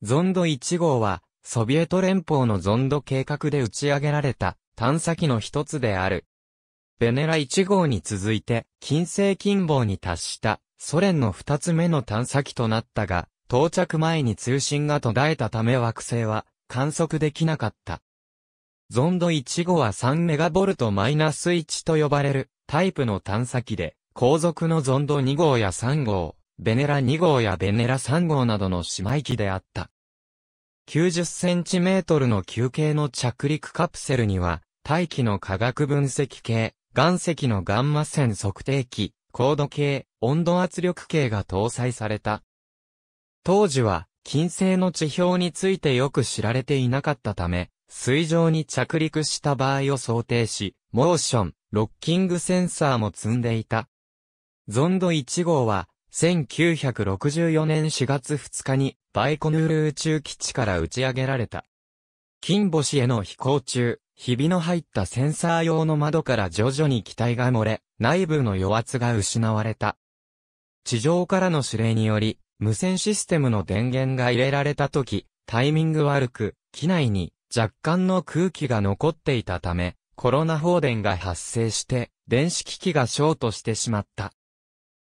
ゾンド1号は、ソビエト連邦のゾンド計画で打ち上げられた探査機の一つである。ベネラ1号に続いて、金星近傍に達したソ連の二つ目の探査機となったが、到着前に通信が途絶えたため惑星は観測できなかった。ゾンド1号は3ナス1と呼ばれるタイプの探査機で、後続のゾンド2号や3号、ベネラ2号やベネラ3号などの姉妹機であった。90センチメートルの球形の着陸カプセルには、大気の化学分析系、岩石のガンマ線測定器、高度計、温度圧力計が搭載された。当時は、金星の地表についてよく知られていなかったため、水上に着陸した場合を想定し、モーション、ロッキングセンサーも積んでいた。ゾンド1号は、1964年4月2日にバイコヌール宇宙基地から打ち上げられた。金星への飛行中、ひびの入ったセンサー用の窓から徐々に機体が漏れ、内部の余圧が失われた。地上からの指令により、無線システムの電源が入れられた時、タイミング悪く、機内に若干の空気が残っていたため、コロナ放電が発生して、電子機器がショートしてしまった。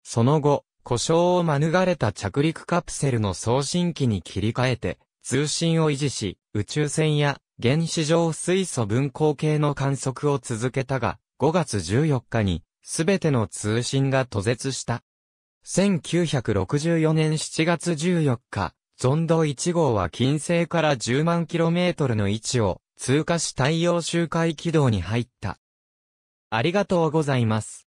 その後、故障を免れた着陸カプセルの送信機に切り替えて、通信を維持し、宇宙船や原子上水素分光系の観測を続けたが、5月14日に、すべての通信が途絶した。1964年7月14日、ゾンド1号は金星から10万 km の位置を通過し太陽周回軌道に入った。ありがとうございます。